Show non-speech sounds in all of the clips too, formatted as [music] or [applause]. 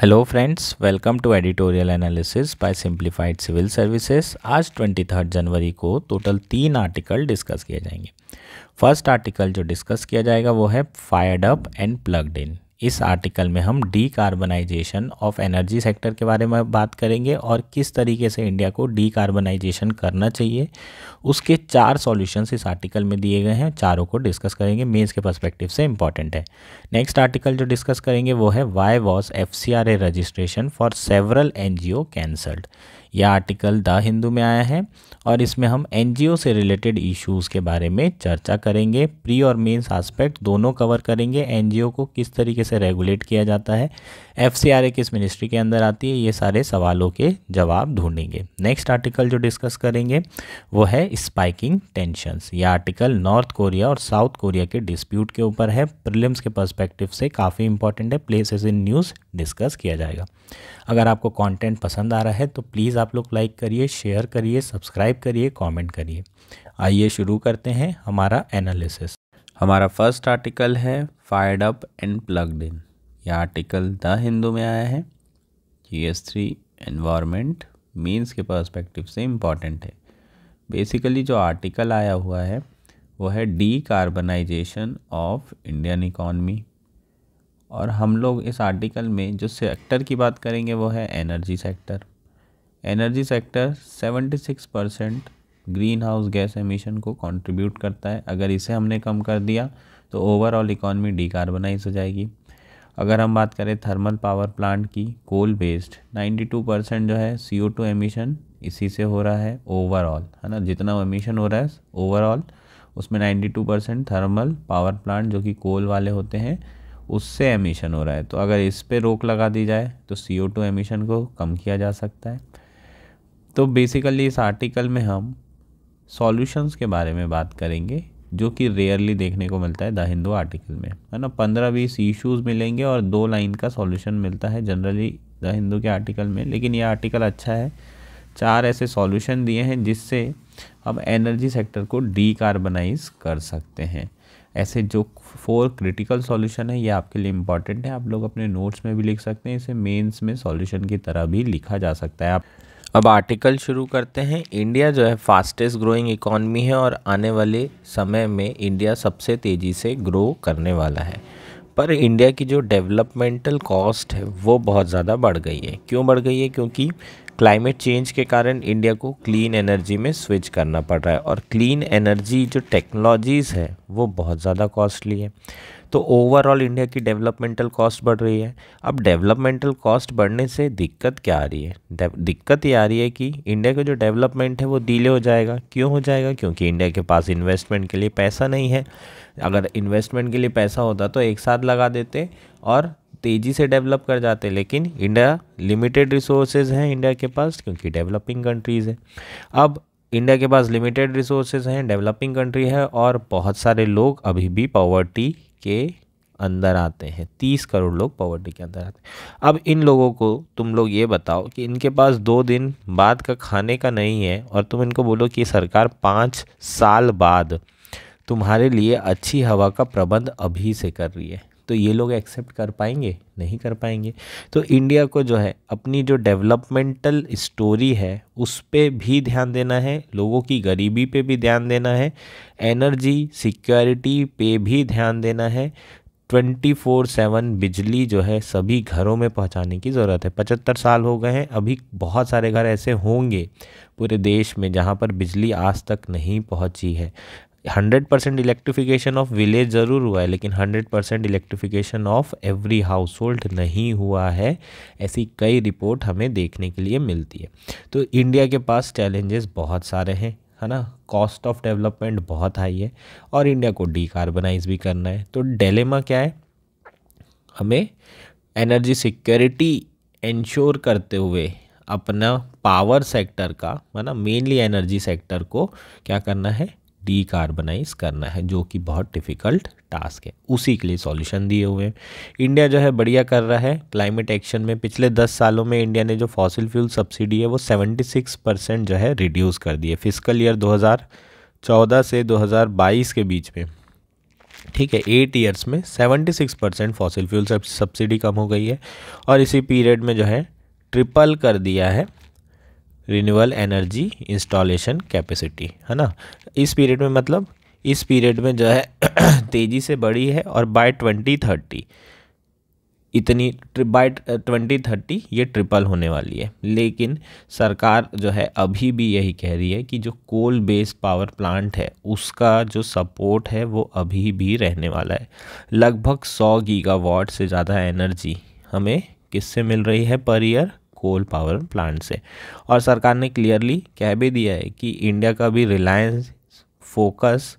Hello friends welcome to editorial analysis by simplified civil services आज third जनवरी को total तीन आर्टिकल डिस्कस किए जाएंगे फर्स्ट आर्टिकल जो डिस्कस किया जाएगा वो है fired up and plugged in इस आर्टिकल में हम डीकार्बनाइजेशन ऑफ एनर्जी सेक्टर के बारे में बात करेंगे और किस तरीके से इंडिया को डीकार्बनाइजेशन करना चाहिए उसके चार सॉल्यूशंस इस आर्टिकल में दिए गए हैं चारों को डिस्कस करेंगे मेन्स के पर्सपेक्टिव से इंपॉर्टेंट है नेक्स्ट आर्टिकल जो डिस्कस करेंगे वो है why was F registration for several N G O cancelled यह आर्टिकल द हिंदू में आया है और इसमें हम एन से रिलेटेड इश्यूज़ के बारे में चर्चा करेंगे प्री और मेन्स आस्पेक्ट दोनों कवर करेंगे एन को किस तरीके से रेगुलेट किया जाता है एफ किस मिनिस्ट्री के अंदर आती है ये सारे सवालों के जवाब ढूंढेंगे नेक्स्ट आर्टिकल जो डिस्कस करेंगे वो है स्पाइकिंग टेंशंस यह आर्टिकल नॉर्थ कोरिया और साउथ कोरिया के डिस्प्यूट के ऊपर है प्रिलिम्स के पर्सपेक्टिव से काफ़ी इंपॉर्टेंट है प्लेसेस इन न्यूज़ डिस्कस किया जाएगा अगर आपको कंटेंट पसंद आ रहा है तो प्लीज़ आप आप लोग लाइक करिए शेयर करिए सब्सक्राइब करिए कमेंट करिए आइए शुरू करते हैं हमारा एनालिसिस हमारा फर्स्ट आर्टिकल है fired up and plugged in यह आर्टिकल द हिंदू में आया है G S three environment mains के पर्सपेक्टिव से इम्पॉर्टेंट है बेसिकली जो आर्टिकल आया हुआ है वो है decarbonisation of Indian economy और हम लोग इस आर्टिकल में जो सेक्टर की बात करेंगे वो है energy sector energy sector 76 percent greenhouse gas emission को कंट्रीब्यूट करता है अगर इसे हमने कम कर दिया तो ओवरऑल इकॉनमी डिकार्बनाइज हो जाएगी अगर हम बात करें थर्मल पावर प्लांट की कोल बेस्ड 92 परसेंट जो है सी ओ टू एमिशन इसी से हो रहा है ओवरऑल है ना जितना एमिशन हो रहा है ओवरऑल उसमें 92 परसेंट थर्मल पावर प्लांट जो कि कोल वाले होते हैं उससे एमिशन हो रहा है तो अगर इस पर रोक लगा दी जाए तो सी ओ टू एमिशन को कम किया जा सकता है तो बेसिकली इस आर्टिकल में हम सॉल्यूशंस के बारे में बात करेंगे जो कि रेयरली देखने को मिलता है द हिंदू आर्टिकल में है ना पंद्रह बीस इश्यूज मिलेंगे और दो लाइन का सॉल्यूशन मिलता है जनरली द हिंदू के आर्टिकल में लेकिन यह आर्टिकल अच्छा है चार ऐसे सॉल्यूशन दिए हैं जिससे हम एनर्जी सेक्टर को डीकार्बनाइज कर सकते हैं ऐसे जो फोर क्रिटिकल सॉल्यूशन है ये आपके लिए इम्पॉर्टेंट है आप लोग अपने नोट्स में भी लिख सकते हैं इसे मेंस में सॉल्यूशन की तरह भी लिखा जा सकता है आप अब आर्टिकल शुरू करते हैं इंडिया जो है फास्टेस्ट ग्रोइंग इकॉनमी है और आने वाले समय में इंडिया सबसे तेज़ी से ग्रो करने वाला है पर इंडिया की जो डेवलपमेंटल कॉस्ट है वो बहुत ज़्यादा बढ़ गई है क्यों बढ़ गई है क्योंकि क्लाइमेट चेंज के कारण इंडिया को क्लीन एनर्जी में स्विच करना पड़ रहा है और क्लीन एनर्जी जो टेक्नोलॉजीज़ है वो बहुत ज़्यादा कॉस्टली है तो ओवरऑल इंडिया की डेवलपमेंटल कॉस्ट बढ़ रही है अब डेवलपमेंटल कॉस्ट बढ़ने से दिक्कत क्या आ रही है दिक्कत ये आ रही है कि इंडिया का जो डेवलपमेंट है वो डीले हो जाएगा क्यों हो जाएगा क्योंकि इंडिया के पास इन्वेस्टमेंट के लिए पैसा नहीं है अगर इन्वेस्टमेंट के लिए पैसा होता तो एक साथ लगा देते और तेज़ी से डेवलप कर जाते हैं लेकिन इंडिया लिमिटेड रिसोर्सेज हैं इंडिया के पास क्योंकि डेवलपिंग कंट्रीज़ है अब इंडिया के पास लिमिटेड रिसोर्सेज हैं डेवलपिंग कंट्री है और बहुत सारे लोग अभी भी पॉवर्टी के अंदर आते हैं तीस करोड़ लोग पॉवर्टी के अंदर आते हैं अब इन लोगों को तुम लोग ये बताओ कि इनके पास दो दिन बाद का खाने का नहीं है और तुम इनको बोलो कि सरकार पाँच साल बाद तुम्हारे लिए अच्छी हवा का प्रबंध अभी से कर रही है तो ये लोग एक्सेप्ट कर पाएंगे नहीं कर पाएंगे तो इंडिया को जो है अपनी जो डेवलपमेंटल स्टोरी है उस पर भी ध्यान देना है लोगों की गरीबी पे भी ध्यान देना है एनर्जी सिक्योरिटी पे भी ध्यान देना है ट्वेंटी फोर सेवन बिजली जो है सभी घरों में पहुंचाने की ज़रूरत है पचहत्तर साल हो गए हैं अभी बहुत सारे घर ऐसे होंगे पूरे देश में जहां पर बिजली आज तक नहीं पहुंची है hundred percent electrification of village ज़रूर हुआ है लेकिन hundred percent electrification of every household नहीं हुआ है ऐसी कई रिपोर्ट हमें देखने के लिए मिलती है तो इंडिया के पास चैलेंजेस बहुत सारे हैं है ना कॉस्ट ऑफ डेवलपमेंट बहुत हाई है और इंडिया को डिकार्बनाइज भी करना है तो डेलेमा क्या है हमें एनर्जी सिक्योरिटी इंश्योर करते हुए अपना पावर सेक्टर का है ना मेनली एनर्जी सेक्टर को क्या करना है डीकार्बनाइज करना है जो कि बहुत डिफ़िकल्ट टास्क है उसी के लिए सॉल्यूशन दिए हुए हैं इंडिया जो है बढ़िया कर रहा है क्लाइमेट एक्शन में पिछले दस सालों में इंडिया ने जो फॉसिल फ्यूल सब्सिडी है वो सेवेंटी सिक्स परसेंट जो है रिड्यूस कर दिए फिजिकल ईयर दो हज़ार चौदह से दो हज़ार बाईस के बीच में ठीक है एट ईयर्स में seventy six percent fossil fuel subsidy कम हो गई है और इसी पीरियड में जो है ट्रिपल कर दिया है रिन्यूअल एनर्जी इंस्टॉलेशन कैपेसिटी है ना इस पीरियड में मतलब इस पीरियड में जो है [clears throat] तेज़ी से बढ़ी है और बाय ट्वेंटी थर्टी इतनी बाय ट्वेंटी थर्टी ये ट्रिपल होने वाली है लेकिन सरकार जो है अभी भी यही कह रही है कि जो कोल बेस्ड पावर प्लांट है उसका जो सपोर्ट है वो अभी भी रहने वाला है लगभग सौ गीगावाट से ज़्यादा एनर्जी हमें किससे मिल रही है पर ईयर कोल पावर प्लांट से और सरकार ने क्लियरली कह भी दिया है कि इंडिया का भी रिलायंस फोकस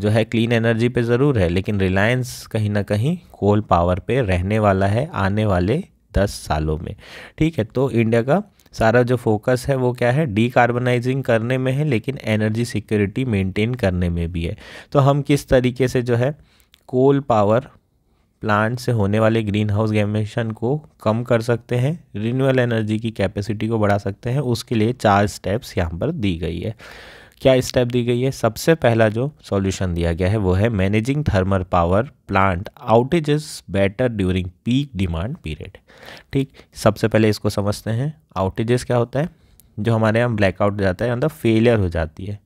जो है क्लीन एनर्जी पे ज़रूर है लेकिन रिलायंस कहीं ना कहीं कोल पावर पे रहने वाला है आने वाले दस सालों में ठीक है तो इंडिया का सारा जो फोकस है वो क्या है डीकार्बनाइजिंग करने में है लेकिन एनर्जी सिक्योरिटी मेंटेन करने में भी है तो हम किस तरीके से जो है कोल पावर प्लांट से होने वाले ग्रीन हाउस गेमेशन को कम कर सकते हैं रिन्यूअल एनर्जी की कैपेसिटी को बढ़ा सकते हैं उसके लिए चार स्टेप्स यहाँ पर दी गई है क्या स्टेप दी गई है सबसे पहला जो सॉल्यूशन दिया गया है वो है managing thermal power plant outage better during peak demand period ठीक सबसे पहले इसको समझते हैं आउटेजेस क्या होता है जो हमारे यहाँ ब्लैकआउट जाता है मतलब फेलियर हो जाती है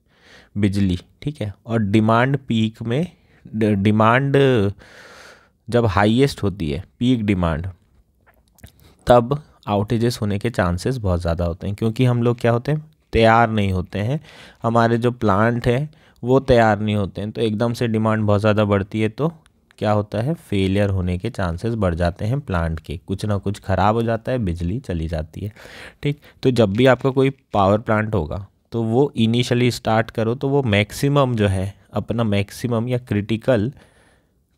बिजली ठीक है और डिमांड पीक में डिमांड जब हाईएस्ट होती है पीक डिमांड तब आउटेजेस होने के चांसेस बहुत ज़्यादा होते हैं क्योंकि हम लोग क्या होते हैं तैयार नहीं होते हैं हमारे जो प्लांट हैं वो तैयार नहीं होते हैं तो एकदम से डिमांड बहुत ज़्यादा बढ़ती है तो क्या होता है फेलियर होने के चांसेस बढ़ जाते हैं प्लांट के कुछ ना कुछ ख़राब हो जाता है बिजली चली जाती है ठीक तो जब भी आपका कोई पावर प्लांट होगा तो वो इनिशियली स्टार्ट करो तो वो मैक्सिमम जो है अपना मैक्सिमम या क्रिटिकल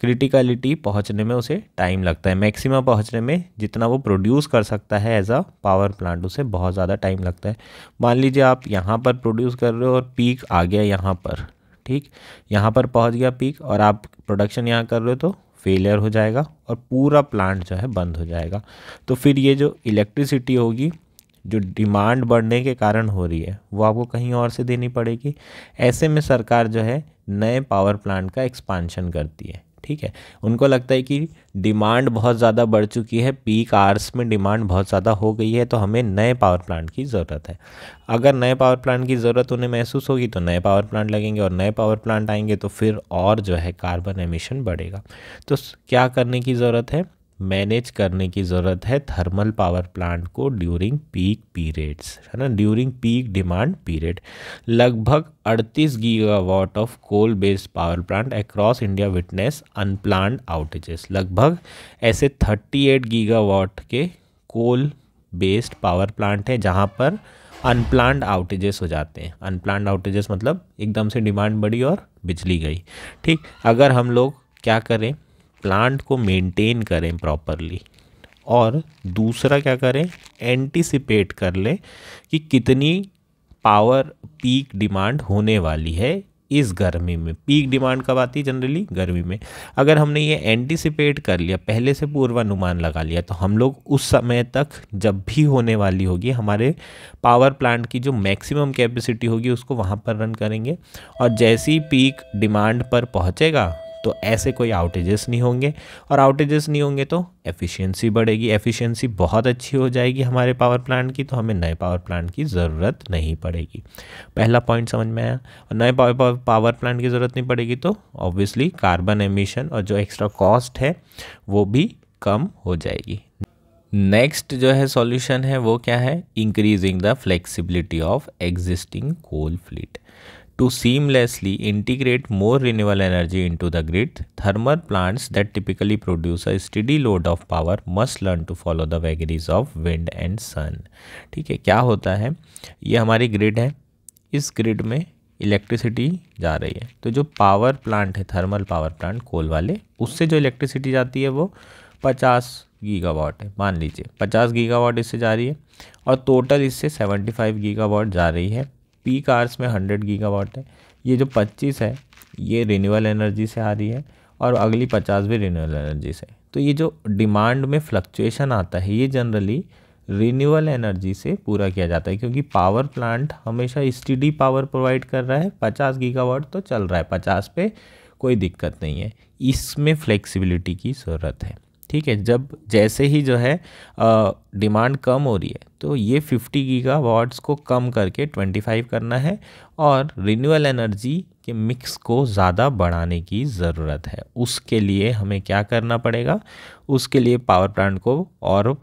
क्रिटिकलिटी पहुंचने में उसे टाइम लगता है मैक्सिमा पहुंचने में जितना वो प्रोड्यूस कर सकता है एज अ पावर प्लांट उसे बहुत ज़्यादा टाइम लगता है मान लीजिए आप यहाँ पर प्रोड्यूस कर रहे हो और पीक आ गया यहाँ पर ठीक यहाँ पर पहुँच गया पीक और आप प्रोडक्शन यहाँ कर रहे हो तो फेलियर हो जाएगा और पूरा प्लांट जो है बंद हो जाएगा तो फिर ये जो इलेक्ट्रिसिटी होगी जो डिमांड बढ़ने के कारण हो रही है वो आपको कहीं और से देनी पड़ेगी ऐसे में सरकार जो है नए पावर प्लांट का एक्सपांशन करती है ठीक है उनको लगता है कि डिमांड बहुत ज़्यादा बढ़ चुकी है पीक आर्स में डिमांड बहुत ज़्यादा हो गई है तो हमें नए पावर प्लांट की ज़रूरत है अगर नए पावर प्लांट की ज़रूरत उन्हें महसूस होगी तो नए पावर प्लांट लगेंगे और नए पावर प्लांट आएंगे तो फिर और जो है कार्बन एमिशन बढ़ेगा तो क्या करने की ज़रूरत है मैनेज करने की ज़रूरत है थर्मल पावर प्लांट को ड्यूरिंग पीक पीरियड्स है ना ड्यूरिंग पीक डिमांड पीरियड लगभग 38 gigawatt of coal based power plant across India witness unplanned outages लगभग ऐसे 38 गीगावाट के कोल बेस्ड पावर प्लांट हैं जहाँ पर अनप्लान्ड आउटेजेस हो जाते हैं अनप्लान्ड आउटेजेस मतलब एकदम से डिमांड बढ़ी और बिजली गई ठीक अगर हम लोग क्या करें प्लांट को मेंटेन करें प्रॉपरली और दूसरा क्या करें एंटिसिपेट कर लें कि कितनी पावर पीक डिमांड होने वाली है इस गर्मी में पीक डिमांड कब आती है जनरली गर्मी में अगर हमने ये एंटिसिपेट कर लिया पहले से पूर्वानुमान लगा लिया तो हम लोग उस समय तक जब भी होने वाली होगी हमारे पावर प्लांट की जो मैक्सिमम कैपेसिटी होगी उसको वहाँ पर रन करेंगे और जैसी पीक डिमांड पर पहुँचेगा तो ऐसे कोई आउटेजेस नहीं होंगे और आउटेजेस नहीं होंगे तो एफिशिएंसी बढ़ेगी एफिशिएंसी बहुत अच्छी हो जाएगी हमारे पावर प्लांट की तो हमें नए पावर प्लांट की ज़रूरत नहीं पड़ेगी पहला पॉइंट समझ में आया और नए पावर पावर प्लांट की ज़रूरत नहीं पड़ेगी तो ऑब्वियसली कार्बन एमिशन और जो एक्स्ट्रा कॉस्ट है वो भी कम हो जाएगी नेक्स्ट जो है सॉल्यूशन है वो क्या है increasing the flexibility of existing coal fleet To seamlessly integrate more renewable energy into the grid, thermal plants that typically produce a steady load of power must learn to follow the vagaries of wind and sun. ठीक है क्या होता है ये हमारी grid है इस grid में इलेक्ट्रिसिटी जा रही है तो जो पावर प्लांट है थर्मल पावर प्लांट कोल वाले उससे जो इलेक्ट्रिसिटी जाती है वो पचास गीगावाट है मान लीजिए पचास गीगावाट इससे जा रही है और टोटल इससे सेवेंटी फाइव गीगावाट जा रही है पी कार्स में हंड्रेड गीगावाट है ये जो पच्चीस है ये रिन्यूअल एनर्जी से आ रही है और अगली पचास भी रिन्यूअल एनर्जी से तो ये जो डिमांड में फ्लक्चुएशन आता है ये जनरली रिन्यूअल एनर्जी से पूरा किया जाता है क्योंकि पावर प्लांट हमेशा स्टडी पावर प्रोवाइड कर रहा है पचास गीगावाट तो चल रहा है पचास पे कोई दिक्कत नहीं है इसमें फ्लेक्सिबिलिटी की ज़रूरत है ठीक है जब जैसे ही जो है डिमांड कम हो रही है तो ये 50 गीगा वाट्स को कम करके 25 करना है और रिन्यूअल एनर्जी के मिक्स को ज़्यादा बढ़ाने की ज़रूरत है उसके लिए हमें क्या करना पड़ेगा उसके लिए पावर प्लांट को और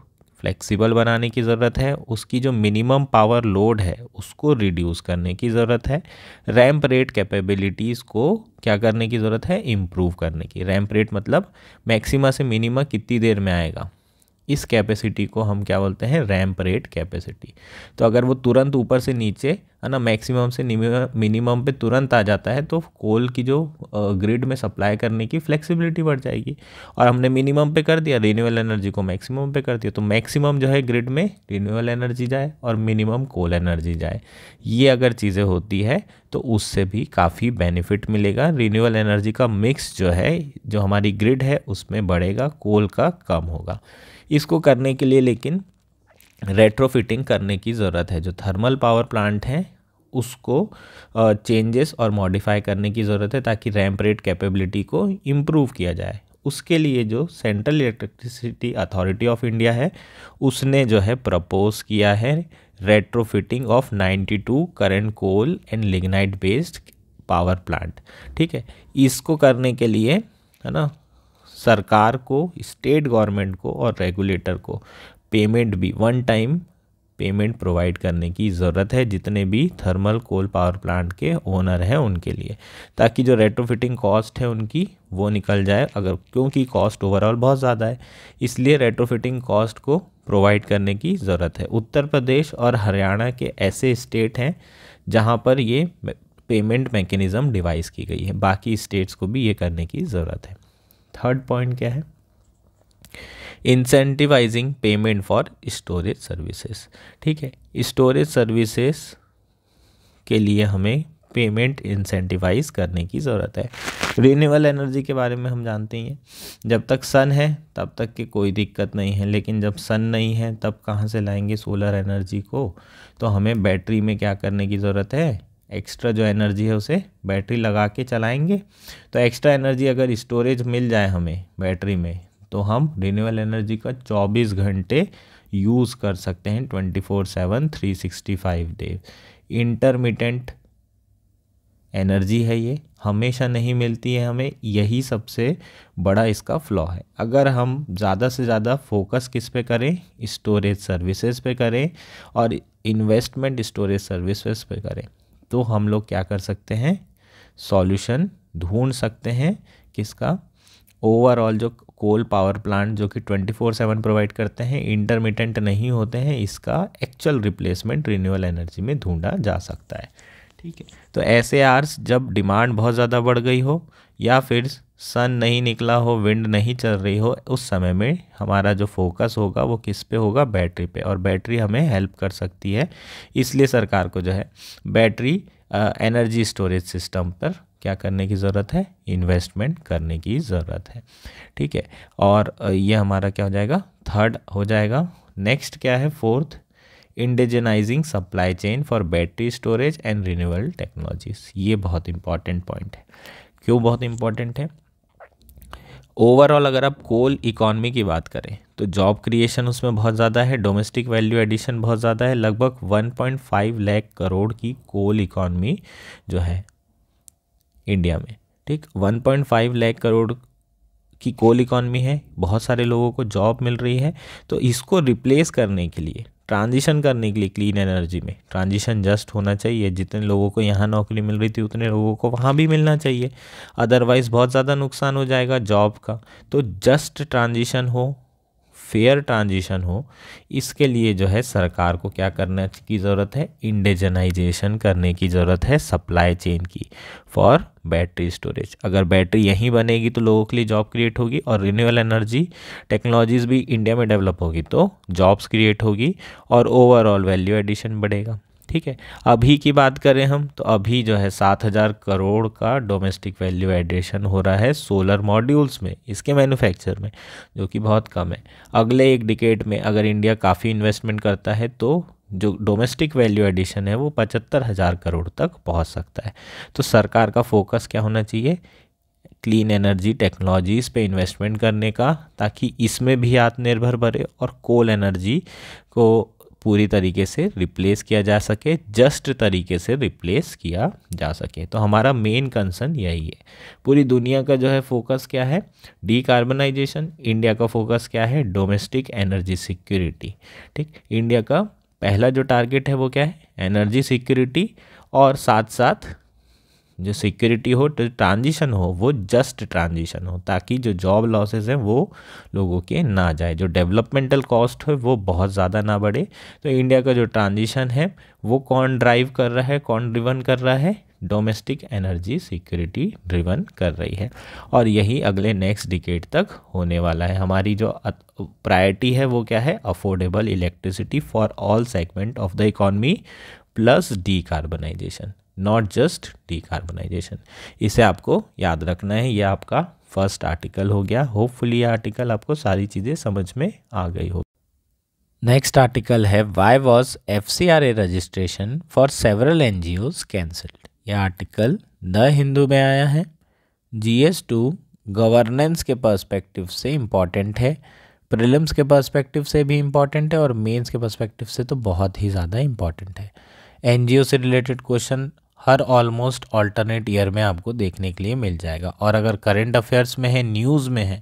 फ्लेक्सिबल बनाने की ज़रूरत है उसकी जो मिनिमम पावर लोड है उसको रिड्यूस करने की ज़रूरत है रैम्प रेट कैपेबिलिटीज़ को क्या करने की ज़रूरत है इम्प्रूव करने की रैम्प रेट मतलब मैक्सिमा से मिनिमा कितनी देर में आएगा इस कैपेसिटी को हम क्या बोलते हैं रैम्प रेट कैपेसिटी तो अगर वो तुरंत ऊपर से नीचे है ना मैक्सिमम से मिनिमम पे तुरंत आ जाता है तो कोल की जो ग्रिड में सप्लाई करने की फ्लेक्सिबिलिटी बढ़ जाएगी और हमने मिनिमम पे कर दिया रिन्यूएबल एनर्जी को मैक्सिमम पे कर दिया तो मैक्सिमम जो है ग्रिड में रिन्यूएबल एनर्जी जाए और मिनिमम कोल एनर्जी जाए ये अगर चीज़ें होती है तो उससे भी काफ़ी बेनिफिट मिलेगा रीन्यूअल एनर्जी का मिक्स जो है जो हमारी ग्रिड है उसमें बढ़ेगा कोल का कम होगा इसको करने के लिए लेकिन रेट्रोफिटिंग करने की ज़रूरत है जो थर्मल पावर प्लांट हैं उसको चेंजेस और मॉडिफाई करने की ज़रूरत है ताकि रैम्प रेट कैपेबिलिटी को इम्प्रूव किया जाए उसके लिए जो central electricity authority of India है उसने जो है प्रपोज किया है retrofitting of 92 current coal and lignite based power plant ठीक है इसको करने के लिए है ना सरकार को स्टेट गवर्नमेंट को और रेगुलेटर को पेमेंट भी वन टाइम पेमेंट प्रोवाइड करने की ज़रूरत है जितने भी थर्मल कोल पावर प्लांट के ओनर हैं उनके लिए ताकि जो रेट्रोफिटिंग कॉस्ट है उनकी वो निकल जाए अगर क्योंकि कॉस्ट ओवरऑल बहुत ज़्यादा है इसलिए रेट्रोफिटिंग कॉस्ट को प्रोवाइड करने की ज़रूरत है उत्तर प्रदेश और हरियाणा के ऐसे स्टेट हैं जहाँ पर ये पेमेंट मैकेनिज़म डिवाइस की गई है बाकी स्टेट्स को भी ये करने की ज़रूरत है थर्ड पॉइंट क्या है incentivising payment for storage services ठीक है स्टोरेज सर्विसेज के लिए हमें पेमेंट इंसेंटिवाइज करने की ज़रूरत है रीनेबल एनर्जी के बारे में हम जानते हैं जब तक सन है तब तक की कोई दिक्कत नहीं है लेकिन जब सन नहीं है तब कहाँ से लाएंगे सोलर एनर्जी को तो हमें बैटरी में क्या करने की ज़रूरत है एक्स्ट्रा जो एनर्जी है उसे बैटरी लगा के चलाएंगे तो एक्स्ट्रा एनर्जी अगर स्टोरेज मिल जाए हमें बैटरी में तो हम रिन्यूएबल एनर्जी का 24 घंटे यूज़ कर सकते हैं 24 सेवन 365 डे इंटरमिटेंट एनर्जी है ये हमेशा नहीं मिलती है हमें यही सबसे बड़ा इसका फ्लॉ है अगर हम ज़्यादा से ज़्यादा फोकस किस पे करें स्टोरेज सर्विसेज पे करें और इन्वेस्टमेंट स्टोरेज सर्विसेज पे करें तो हम लोग क्या कर सकते हैं सॉल्यूशन ढूंढ सकते हैं किसका ओवरऑल जो कोल पावर प्लांट जो कि ट्वेंटी फोर सेवन प्रोवाइड करते हैं इंटरमीडियंट नहीं होते हैं इसका एक्चुअल रिप्लेसमेंट रिन्यूअल एनर्जी में ढूंढा जा सकता है ठीक है तो ऐसे आर्स जब डिमांड बहुत ज़्यादा बढ़ गई हो या फिर सन नहीं निकला हो विंड नहीं चल रही हो उस समय में हमारा जो फोकस होगा वो किस पे होगा बैटरी पे और बैटरी हमें हेल्प कर सकती है इसलिए सरकार को जो है बैटरी एनर्जी स्टोरेज सिस्टम पर क्या करने की ज़रूरत है इन्वेस्टमेंट करने की ज़रूरत है ठीक है और ये हमारा क्या हो जाएगा थर्ड हो जाएगा नेक्स्ट क्या है fourth indigenising supply chain for battery storage and renewable technologies ये बहुत इंपॉर्टेंट पॉइंट है क्यों बहुत इंपॉर्टेंट है ओवरऑल अगर आप कोल इकॉनमी की बात करें तो जॉब क्रिएशन उसमें बहुत ज़्यादा है डोमेस्टिक वैल्यू एडिशन बहुत ज़्यादा है लगभग 1.5 लाख करोड़ की कोल इकॉनमी जो है इंडिया में ठीक 1.5 लाख करोड़ की कोल इकॉनमी है बहुत सारे लोगों को जॉब मिल रही है तो इसको रिप्लेस करने के लिए ट्रांजिशन करने के लिए क्लीन एनर्जी में ट्रांजिशन जस्ट होना चाहिए जितने लोगों को यहाँ नौकरी मिल रही थी उतने लोगों को वहाँ भी मिलना चाहिए अदरवाइज़ बहुत ज़्यादा नुकसान हो जाएगा जॉब का तो जस्ट ट्रांजिशन हो फेयर ट्रांजिशन हो इसके लिए जो है सरकार को क्या करने की ज़रूरत है इंडेजनाइजेशन करने की ज़रूरत है सप्लाई चेन की फॉर बैटरी स्टोरेज अगर बैटरी यहीं बनेगी तो लोगों के लिए जॉब क्रिएट होगी और रिन्यूएबल एनर्जी टेक्नोलॉजीज़ भी इंडिया में डेवलप होगी तो जॉब्स क्रिएट होगी और ओवरऑल वैल्यू एडिशन बढ़ेगा ठीक है अभी की बात करें हम तो अभी जो है सात हज़ार करोड़ का डोमेस्टिक वैल्यू एडिशन हो रहा है सोलर मॉड्यूल्स में इसके मैन्युफैक्चर में जो कि बहुत कम है अगले एक डिकेट में अगर इंडिया काफ़ी इन्वेस्टमेंट करता है तो जो डोमेस्टिक वैल्यू एडिशन है वो पचहत्तर हज़ार करोड़ तक पहुँच सकता है तो सरकार का फोकस क्या होना चाहिए क्लीन एनर्जी टेक्नोलॉजीज़ पे इन्वेस्टमेंट करने का ताकि इसमें भी आत्मनिर्भर बने और कोल एनर्जी को पूरी तरीके से रिप्लेस किया जा सके जस्ट तरीके से रिप्लेस किया जा सके तो हमारा मेन कंसर्न यही है पूरी दुनिया का जो है फोकस क्या है डीकार्बनाइजेशन इंडिया का फोकस क्या है डोमेस्टिक एनर्जी सिक्योरिटी ठीक इंडिया का पहला जो टारगेट है वो क्या है एनर्जी सिक्योरिटी और साथ साथ जो सिक्योरिटी हो ट्रांजिशन हो वो जस्ट ट्रांजिशन हो ताकि जो जॉब लॉसेस हैं वो लोगों के ना जाए जो डेवलपमेंटल कॉस्ट हो वो बहुत ज़्यादा ना बढ़े तो इंडिया का जो ट्रांजिशन है वो कौन ड्राइव कर रहा है कौन ड्रिवन कर रहा है डोमेस्टिक एनर्जी सिक्योरिटी ड्रिवन कर रही है और यही अगले नेक्स्ट डिकेट तक होने वाला है हमारी जो प्रायोरिटी है वो क्या है affordable electricity for all segment of the economy plus decarbonisation not just decarbonisation इसे आपको याद रखना है यह आपका फर्स्ट आर्टिकल हो गया होपफुली यह आर्टिकल आपको सारी चीज़ें समझ में आ गई हो नेक्स्ट आर्टिकल है why was F C R A registration for several N G Os cancelled यह आर्टिकल द हिंदू में आया है जी एस टू गवर्नेंस के परस्पेक्टिव से इम्पॉर्टेंट है प्रिलिम्स के परस्पेक्टिव से भी इम्पॉर्टेंट है और मेन्स के परस्पेक्टिव से तो बहुत ही ज़्यादा इम्पॉर्टेंट है एनजीओ से रिलेटेड क्वेश्चन हर ऑलमोस्ट ऑल्टरनेट ईयर में आपको देखने के लिए मिल जाएगा और अगर करेंट अफेयर्स में है न्यूज़ में है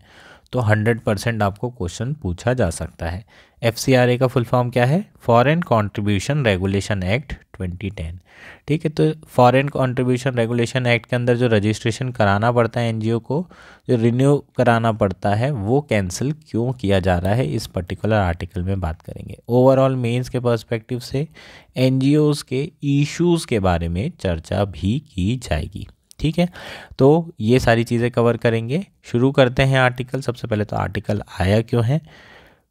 तो हंड्रेड परसेंट आपको क्वेश्चन पूछा जा सकता है एफ का फुल फॉर्म क्या है फॉरेन कॉन्ट्रीब्यूशन रेगुलेशन एक्ट 2010 ठीक है तो फॉरेन कंट्रीब्यूशन रेगुलेशन एक्ट के अंदर जो रजिस्ट्रेशन कराना पड़ता है एनजीओ को जो रिन्यू कराना पड़ता है वो कैंसिल क्यों किया जा रहा है इस पर्टिकुलर आर्टिकल में बात करेंगे ओवरऑल मेंस के पर्सपेक्टिव से एन के इश्यूज़ के बारे में चर्चा भी की जाएगी ठीक है तो ये सारी चीज़ें कवर करेंगे शुरू करते हैं आर्टिकल सबसे पहले तो आर्टिकल आया क्यों है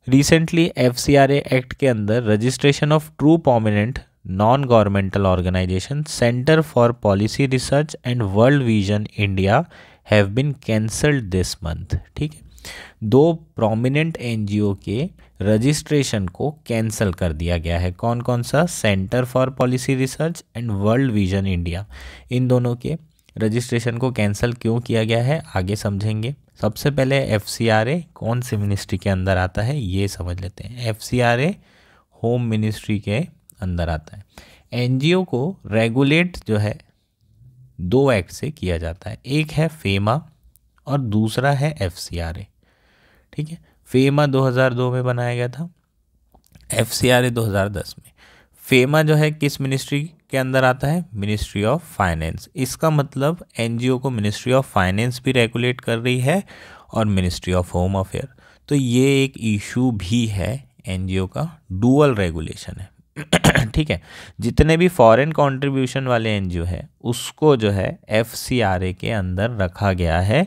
रिसेंटली एफ एक्ट के अंदर registration of two prominent non governmental organisation centre for policy research and world vision India have been cancelled this month ठीक है दो प्रोमिनेंट एनजीओ के रजिस्ट्रेशन को कैंसिल कर दिया गया है कौन कौन सा centre for policy research and world vision India इन दोनों के रजिस्ट्रेशन को कैंसिल क्यों किया गया है आगे समझेंगे सबसे पहले एफ कौन से मिनिस्ट्री के अंदर आता है ये समझ लेते हैं एफ होम मिनिस्ट्री के अंदर आता है एनजीओ को रेगुलेट जो है दो एक्ट से किया जाता है एक है फेमा और दूसरा है एफ ठीक है फेमा 2002 में बनाया गया था एफ 2010 में फेमा जो है किस मिनिस्ट्री के अंदर आता है मिनिस्ट्री ऑफ फाइनेंस इसका मतलब एनजीओ को मिनिस्ट्री ऑफ फाइनेंस भी रेगुलेट कर रही है और मिनिस्ट्री ऑफ होम अफेयर तो ये एक इशू भी है एनजीओ का डुअल रेगुलेशन है [coughs] ठीक है जितने भी फॉरेन कंट्रीब्यूशन वाले एनजीओ है उसको जो है एफ के अंदर रखा गया है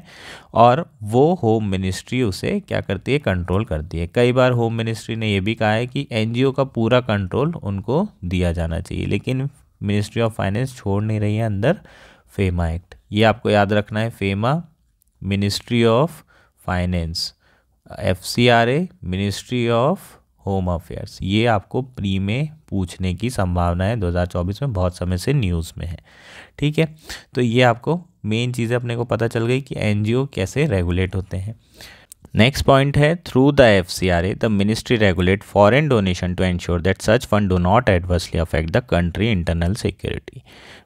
और वो होम मिनिस्ट्री उसे क्या करती है कंट्रोल करती है कई बार होम मिनिस्ट्री ने ये भी कहा है कि एनजीओ का पूरा कंट्रोल उनको दिया जाना चाहिए लेकिन मिनिस्ट्री ऑफ फाइनेंस छोड़ नहीं रही है अंदर फेमा एक्ट e ये आपको याद रखना है FEMA ministry of finance F ministry of home affairs ये आपको प्री में पूछने की संभावना है 2024 में बहुत समय से न्यूज़ में है ठीक है तो ये आपको मेन चीज़ें अपने को पता चल गई कि एन कैसे रेगुलेट होते हैं नेक्स्ट पॉइंट है through the F C R A the ministry regulate foreign donation to ensure that such fund do not adversely affect the country internal security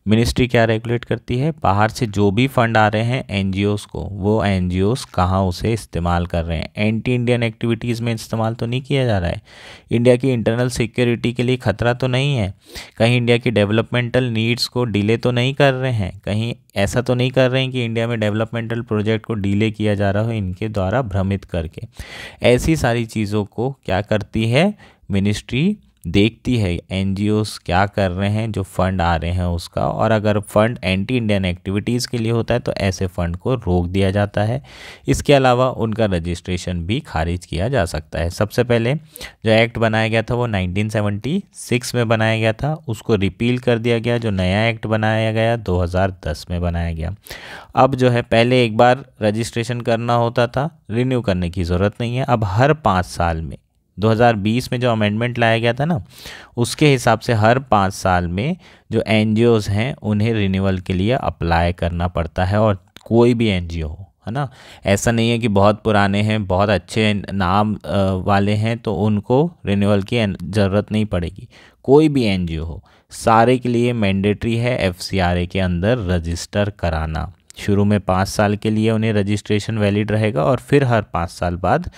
ministry क्या रेगुलेट करती है बाहर से जो भी फंड आ रहे हैं एन को वो एन जी ओज़ कहाँ उसे इस्तेमाल कर रहे हैं एंटी इंडियन एक्टिविटीज़ में इस्तेमाल तो नहीं किया जा रहा है इंडिया की इंटरनल सिक्योरिटी के लिए खतरा तो नहीं है कहीं इंडिया की डेवलपमेंटल नीड्स को डिले तो नहीं कर रहे हैं कहीं ऐसा तो नहीं कर रहे हैं कि इंडिया में डेवलपमेंटल प्रोजेक्ट को डिले किया जा रहा हो इनके द्वारा भ्रमित करके ऐसी सारी चीज़ों को क्या करती है मिनिस्ट्री देखती है एन क्या कर रहे हैं जो फंड आ रहे हैं उसका और अगर फंड एंटी इंडियन एक्टिविटीज़ के लिए होता है तो ऐसे फंड को रोक दिया जाता है इसके अलावा उनका रजिस्ट्रेशन भी खारिज किया जा सकता है सबसे पहले जो एक्ट बनाया गया था वो 1976 में बनाया गया था उसको रिपील कर दिया गया जो नया एक्ट बनाया गया दो में बनाया गया अब जो है पहले एक बार रजिस्ट्रेशन करना होता था रिन्यू करने की ज़रूरत नहीं है अब हर पाँच साल में 2020 में जो अमेंडमेंट लाया गया था ना उसके हिसाब से हर पाँच साल में जो एन हैं उन्हें रिन्यूअल के लिए अप्लाई करना पड़ता है और कोई भी एन हो है ना ऐसा नहीं है कि बहुत पुराने हैं बहुत अच्छे नाम वाले हैं तो उनको रिन्यूअल की ज़रूरत नहीं पड़ेगी कोई भी एन हो सारे के लिए मैंडेटरी है एफ के अंदर रजिस्टर कराना शुरू में पाँच साल के लिए उन्हें रजिस्ट्रेशन वैलिड रहेगा और फिर हर पाँच साल बाद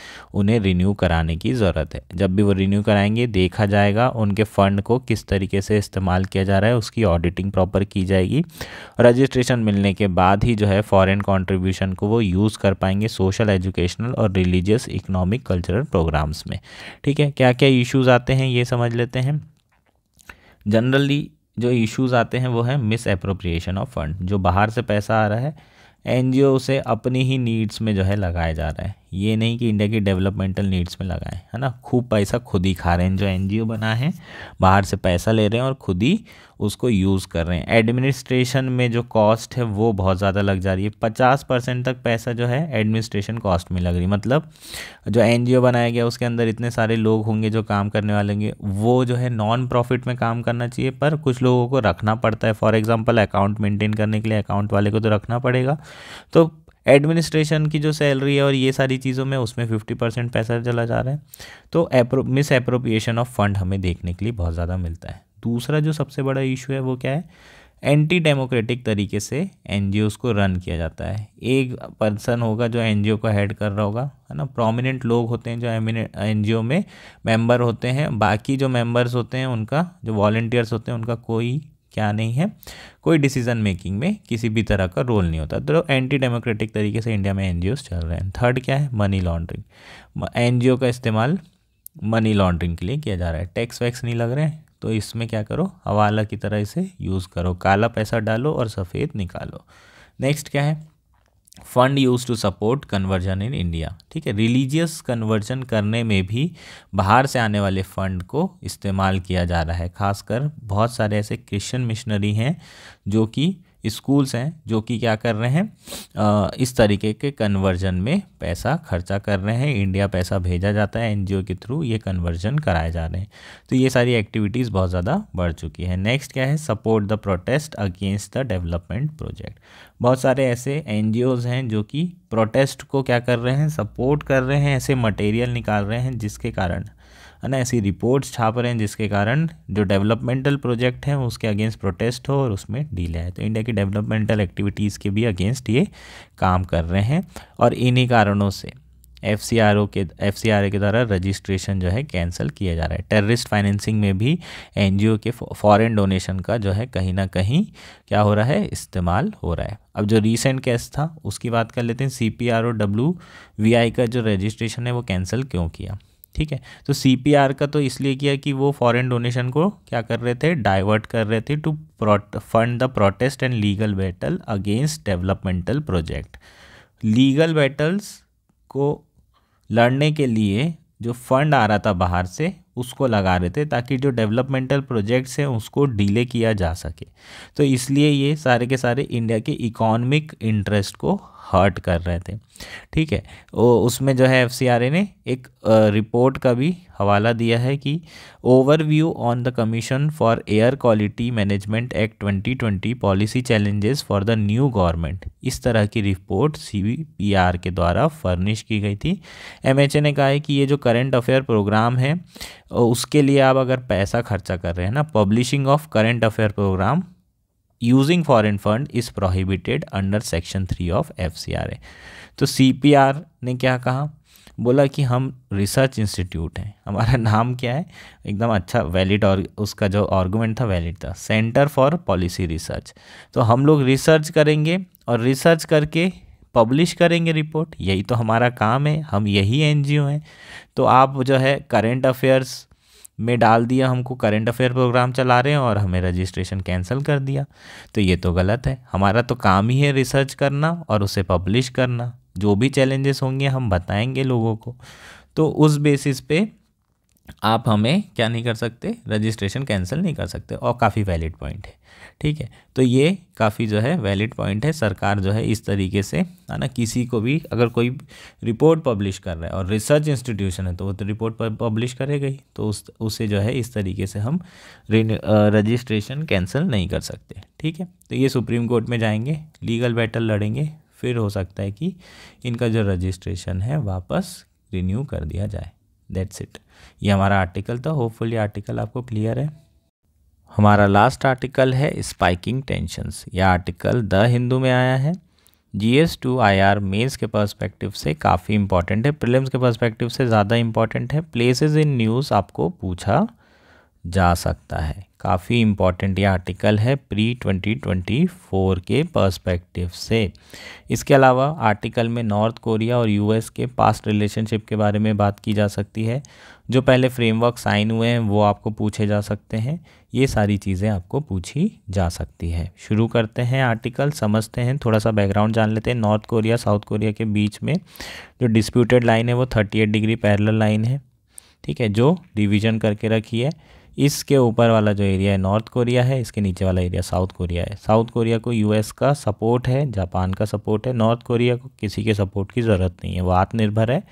उन्हें रिन्यू कराने की ज़रूरत है जब भी वो रिन्यू कराएंगे देखा जाएगा उनके फ़ंड को किस तरीके से इस्तेमाल किया जा रहा है उसकी ऑडिटिंग प्रॉपर की जाएगी रजिस्ट्रेशन मिलने के बाद ही जो है फ़ॉरन कॉन्ट्रीब्यूशन को वो यूज़ कर पाएंगे सोशल एजुकेशनल और रिलीजियस इकोनॉमिक कल्चरल प्रोग्राम्स में ठीक है क्या क्या इश्यूज आते हैं ये समझ लेते हैं जनरली जो इश्यूज आते हैं वो है मिस अप्रोप्रिएशन ऑफ फंड जो बाहर से पैसा आ रहा है एन से अपनी ही नीड्स में जो है लगाया जा रहा है ये नहीं कि इंडिया की डेवलपमेंटल नीड्स में लगाएं है ना खूब पैसा खुद ही खा रहे हैं जो एनजीओ बना है बाहर से पैसा ले रहे हैं और खुद ही उसको यूज़ कर रहे हैं एडमिनिस्ट्रेशन में जो कॉस्ट है वो बहुत ज़्यादा लग जा रही है पचास परसेंट तक पैसा जो है एडमिनिस्ट्रेशन कॉस्ट में लग रही है मतलब जो एन बनाया गया उसके अंदर इतने सारे लोग होंगे जो काम करने वाले होंगे वो जो है नॉन प्रॉफिट में काम करना चाहिए पर कुछ लोगों को रखना पड़ता है फॉर एग्ज़ाम्पल अकाउंट मेंटेन करने के लिए अकाउंट वाले को तो रखना पड़ेगा तो एडमिनिस्ट्रेशन की जो सैलरी है और ये सारी चीज़ों में उसमें फिफ्टी परसेंट पैसा चला जा रहा है तो मिस अप्रोप्रिएशन ऑफ फंड हमें देखने के लिए बहुत ज़्यादा मिलता है दूसरा जो सबसे बड़ा इशू है वो क्या है एंटी डेमोक्रेटिक तरीके से एन को रन किया जाता है एक पर्सन होगा जो एन को हेड कर रहा होगा है ना प्रोमिनेंट लोग होते हैं जो एन जी में मेंबर होते हैं बाकी जो मेंबर्स होते हैं उनका जो वॉल्टियर्स होते हैं उनका कोई क्या नहीं है कोई डिसीजन मेकिंग में किसी भी तरह का रोल नहीं होता तो एंटी डेमोक्रेटिक तरीके से इंडिया में एन चल रहे हैं थर्ड क्या है मनी लॉन्ड्रिंग एन का इस्तेमाल मनी लॉन्ड्रिंग के लिए किया जा रहा है टैक्स वैक्स नहीं लग रहे हैं तो इसमें क्या करो हवाला की तरह इसे यूज़ करो काला पैसा डालो और सफ़ेद निकालो नेक्स्ट क्या है fund use to support conversion in India ठीक है रिलीजियस कन्वर्जन करने में भी बाहर से आने वाले फंड को इस्तेमाल किया जा रहा है खासकर बहुत सारे ऐसे क्रिश्चियन मिशनरी हैं जो कि स्कूल्स हैं जो कि क्या कर रहे हैं इस तरीके के कन्वर्जन में पैसा खर्चा कर रहे हैं इंडिया पैसा भेजा जाता है एनजीओ के थ्रू ये कन्वर्जन कराए जा रहे हैं तो ये सारी एक्टिविटीज़ बहुत ज़्यादा बढ़ चुकी है नेक्स्ट क्या है support the protest against the development project बहुत सारे ऐसे एन हैं जो कि प्रोटेस्ट को क्या कर रहे हैं सपोर्ट कर रहे हैं ऐसे मटेरियल निकाल रहे हैं जिसके कारण है ना ऐसी रिपोर्ट्स छाप रहे हैं जिसके कारण जो डेवलपमेंटल प्रोजेक्ट हैं उसके अगेंस्ट प्रोटेस्ट हो और उसमें डील आए तो इंडिया की डेवलपमेंटल एक्टिविटीज़ के भी अगेंस्ट ये काम कर रहे हैं और इन्हीं कारणों से एफ सी आर ओ के एफ सी आर के द्वारा रजिस्ट्रेशन जो है कैंसिल किया जा रहा है टेररिस्ट फाइनेंसिंग में भी एन जी ओ के फॉरेन डोनेशन का जो है कहीं ना कहीं क्या हो रहा है इस्तेमाल हो रहा है अब जो रिसेंट केस था उसकी बात कर लेते हैं C P R O W V I का जो रजिस्ट्रेशन है वो कैंसिल क्यों किया ठीक है तो सी का तो इसलिए किया कि वो फॉरेन डोनेशन को क्या कर रहे थे डाइवर्ट कर रहे थे to fund the protest and legal battle against developmental project legal battles को लड़ने के लिए जो फंड आ रहा था बाहर से उसको लगा रहे थे ताकि जो डेवलपमेंटल प्रोजेक्ट्स हैं उसको डिले किया जा सके तो इसलिए ये सारे के सारे इंडिया के इकोनॉमिक इंटरेस्ट को हर्ट कर रहे थे ठीक है उसमें जो है एफसीआरए ने एक रिपोर्ट का भी हवाला दिया है कि overview on the commission for air quality management act 2020 policy challenges for the new government इस तरह की रिपोर्ट सी के द्वारा फर्निश की गई थी एम ने कहा है कि ये जो करेंट अफेयर प्रोग्राम है उसके लिए आप अगर पैसा खर्चा कर रहे हैं ना publishing of current affair program is prohibited under section three of F C R A तो आर ने क्या कहा बोला कि हम रिसर्च इंस्टीट्यूट हैं हमारा नाम क्या है एकदम अच्छा वैलिड और उसका जो आर्गूमेंट था वैलिड था सेंटर फॉर पॉलिसी रिसर्च तो हम लोग रिसर्च करेंगे और रिसर्च करके पब्लिश करेंगे रिपोर्ट यही तो हमारा काम है हम यही एनजीओ हैं तो आप जो है करेंट अफेयर्स में डाल दिया हमको करंट अफेयर प्रोग्राम चला रहे हैं और हमें रजिस्ट्रेशन कैंसिल कर दिया तो ये तो गलत है हमारा तो काम ही है रिसर्च करना और उसे पब्लिश करना जो भी चैलेंजेस होंगे हम बताएंगे लोगों को तो उस बेसिस पे आप हमें क्या नहीं कर सकते रजिस्ट्रेशन कैंसिल नहीं कर सकते और काफ़ी वैलिड पॉइंट है ठीक है तो ये काफ़ी जो है वैलिड पॉइंट है सरकार जो है इस तरीके से है ना किसी को भी अगर कोई रिपोर्ट पब्लिश कर रहा है और रिसर्च इंस्टीट्यूशन है तो वो तो रिपोर्ट पब्लिश करेगा ही तो उस उसे जो है इस तरीके से हम रजिस्ट्रेशन कैंसिल नहीं कर सकते ठीक है तो ये सुप्रीम कोर्ट में जाएंगे लीगल बैटल लड़ेंगे फिर हो सकता है कि इनका जो रजिस्ट्रेशन है वापस रिन्यू कर दिया जाए दैट्स इट ये हमारा आर्टिकल था होपफुली आर्टिकल आपको क्लियर है हमारा लास्ट आर्टिकल है स्पाइकिंग टेंशन यह आर्टिकल द हिंदू में आया है G S two I R mains के पर्सपेक्टिव से काफ़ी इंपॉर्टेंट है प्रिलिम्स के पर्सपेक्टिव से ज़्यादा इंपॉर्टेंट है प्लेसेस इन न्यूज़ आपको पूछा जा सकता है काफ़ी इम्पॉर्टेंट ये आर्टिकल है प्री 2024 के पर्सपेक्टिव से इसके अलावा आर्टिकल में नॉर्थ कोरिया और यूएस के पास्ट रिलेशनशिप के बारे में बात की जा सकती है जो पहले फ्रेमवर्क साइन हुए हैं वो आपको पूछे जा सकते हैं ये सारी चीज़ें आपको पूछी जा सकती है शुरू करते हैं आर्टिकल समझते हैं थोड़ा सा बैकग्राउंड जान लेते हैं नॉर्थ कोरिया साउथ कोरिया के बीच में जो डिस्प्यूटेड लाइन है वो thirty eight degree parallel line है ठीक है जो डिवीजन करके रखी है इसके ऊपर वाला जो एरिया है नॉर्थ कोरिया है इसके नीचे वाला एरिया साउथ कोरिया है साउथ कोरिया को यूएस का सपोर्ट है जापान का सपोर्ट है नॉर्थ कोरिया को किसी के सपोर्ट की ज़रूरत नहीं है वो आत्मनिर्भर है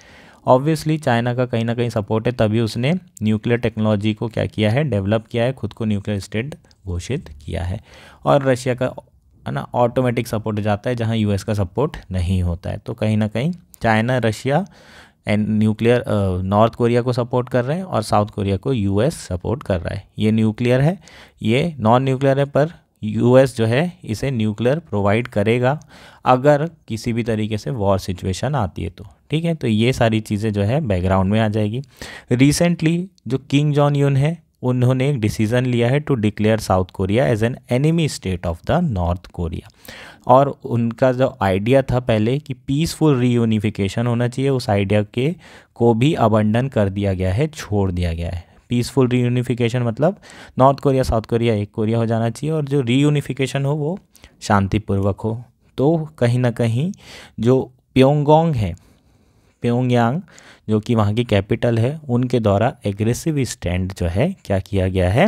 ऑब्वियसली चाइना का कहीं ना कहीं सपोर्ट है तभी उसने न्यूक्लियर टेक्नोलॉजी को क्या किया है डेवलप किया है खुद को न्यूक्लियर स्टेट घोषित किया है और रशिया का है ना ऑटोमेटिक सपोर्ट जाता है जहाँ यूएस का सपोर्ट नहीं होता है तो कहीं ना कहीं China Russia and nuclear North Korea को सपोर्ट कर रहे हैं और साउथ कोरिया को यूएस सपोर्ट कर रहा है ये न्यूक्लियर है ये नॉन न्यूक्लियर है पर यूएस जो है इसे न्यूक्लियर प्रोवाइड करेगा अगर किसी भी तरीके से वॉर सिचुएशन आती है तो ठीक है तो ये सारी चीज़ें जो है बैकग्राउंड में आ जाएगी रिसेंटली जो किंग जॉन यून है उन्होंने एक डिसीज़न लिया है to declare South Korea as an enemy state of the North Korea और उनका जो आइडिया था पहले कि पीसफुल रीयूनिफिकेशन होना चाहिए उस आइडिया के को भी अबंडन कर दिया गया है छोड़ दिया गया है पीसफुल रीयूनिफिकेशन मतलब नॉर्थ कोरिया साउथ कोरिया एक कोरिया हो जाना चाहिए और जो रीयूनिफिकेशन हो वो शांतिपूर्वक हो तो कहीं ना कहीं जो प्योंगोंग है प्योंगयांग जो कि वहाँ की कैपिटल है उनके द्वारा एग्रेसिव स्टैंड जो है क्या किया गया है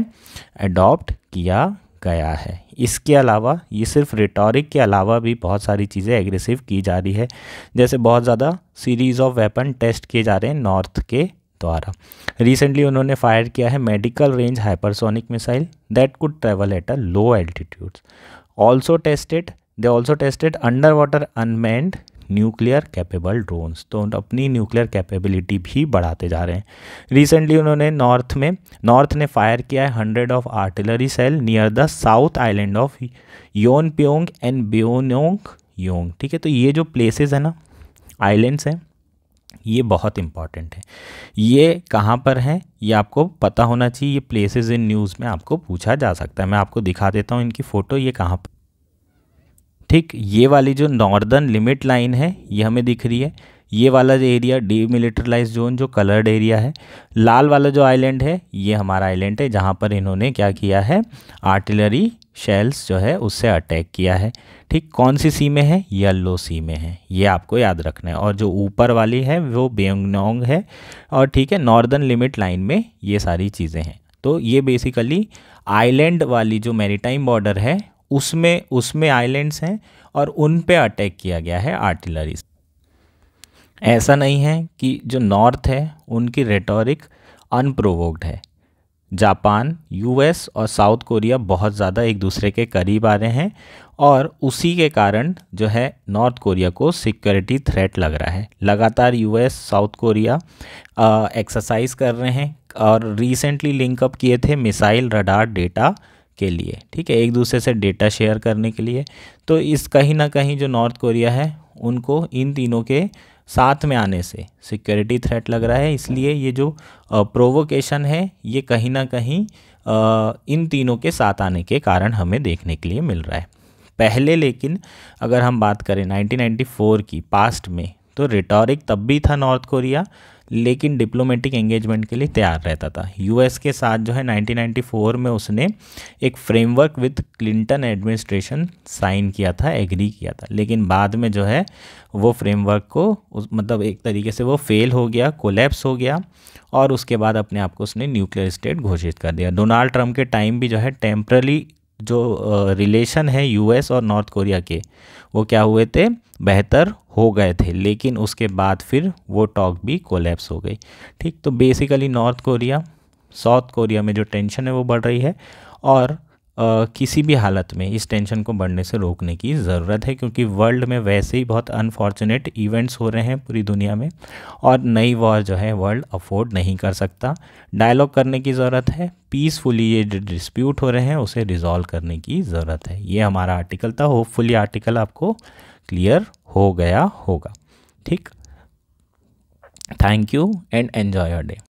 अडॉप्ट किया गया है इसके अलावा ये सिर्फ रिटोरिक के अलावा भी बहुत सारी चीज़ें एग्रेसिव की जा रही है जैसे बहुत ज़्यादा सीरीज़ ऑफ वेपन टेस्ट किए जा रहे हैं नॉर्थ के द्वारा रिसेंटली उन्होंने फायर किया है medium range hypersonic missile that could travel at a low altitudes also tested they also tested under water unmanned nuclear capable drones तो अपनी न्यूक्लियर कैपेबिलिटी भी बढ़ाते जा रहे हैं रिसेंटली उन्होंने नॉर्थ में नॉर्थ ने फायर किया है hundred of artillery shell near the south island of Yeonpyeong and Baengnyeong ठीक है तो ये जो प्लेसेज है ना आइलैंड्स हैं ये बहुत इंपॉर्टेंट है ये कहाँ पर है ये आपको पता होना चाहिए ये प्लेसेस इन न्यूज़ में आपको पूछा जा सकता है मैं आपको दिखा देता हूँ इनकी फ़ोटो ये कहाँ पर ठीक ये वाली जो नॉर्दर्न लिमिट लाइन है ये हमें दिख रही है ये वाला जो एरिया डीमिलिटरलाइज जोन जो कलर्ड एरिया है लाल वाला जो आइलैंड है ये हमारा आइलैंड है जहाँ पर इन्होंने क्या किया है आर्टिलरी शेल्स जो है उससे अटैक किया है ठीक कौन सी सी में है येल्लो सी में है ये आपको याद रखना है और जो ऊपर वाली है वो बेंगनोंग है और ठीक है नॉर्दर्न लिमिट लाइन में ये सारी चीज़ें हैं तो ये बेसिकली आइलैंड वाली जो मेरीटाइम बॉर्डर है उसमें उसमें आइलैंड्स हैं और उन पे अटैक किया गया है आर्टिलरी ऐसा नहीं है कि जो नॉर्थ है उनकी रेटोरिक अनप्रोवोक्ड है जापान यूएस और साउथ कोरिया बहुत ज़्यादा एक दूसरे के करीब आ रहे हैं और उसी के कारण जो है नॉर्थ कोरिया को सिक्योरिटी थ्रेट लग रहा है लगातार यूएस साउथ कोरिया एक्सरसाइज कर रहे हैं और रिसेंटली लिंकअप किए थे मिसाइल रडार डेटा के लिए ठीक है एक दूसरे से डेटा शेयर करने के लिए तो इस कहीं ना कहीं जो नॉर्थ कोरिया है उनको इन तीनों के साथ में आने से सिक्योरिटी थ्रेट लग रहा है इसलिए ये जो प्रोवोकेशन है ये कहीं ना कहीं इन तीनों के साथ आने के कारण हमें देखने के लिए मिल रहा है पहले लेकिन अगर हम बात करें 1994 की पास्ट में तो रिटोरिक तब भी था नॉर्थ कोरिया लेकिन डिप्लोमेटिक एंगेजमेंट के लिए तैयार रहता था यूएस के साथ जो है 1994 में उसने एक framework with Clinton administration sign किया था एग्री किया था लेकिन बाद में जो है वो फ्रेमवर्क को उस मतलब एक तरीके से वो फेल हो गया कोलेप्स हो गया और उसके बाद अपने आप को उसने न्यूक्लियर स्टेट घोषित कर दिया डोनाल्ड ट्रंप के टाइम भी जो है टेम्प्रली जो रिलेशन है यूएस और नॉर्थ कोरिया के वो क्या हुए थे बेहतर हो गए थे लेकिन उसके बाद फिर वो टॉक भी कोलेप्स हो गई ठीक तो basically North Korea South Korea में जो टेंशन है वो बढ़ रही है और किसी भी हालत में इस टेंशन को बढ़ने से रोकने की ज़रूरत है क्योंकि वर्ल्ड में वैसे ही बहुत अनफॉर्चुनेट इवेंट्स हो रहे हैं पूरी दुनिया में और नई वॉर जो है वर्ल्ड अफोर्ड नहीं कर सकता डायलॉग करने की ज़रूरत है पीसफुली ये जो डिस्प्यूट हो रहे हैं उसे रिजॉल्व करने की ज़रूरत है ये हमारा आर्टिकल था होपफुली आर्टिकल आपको क्लियर हो गया होगा ठीक thank you and enjoy your day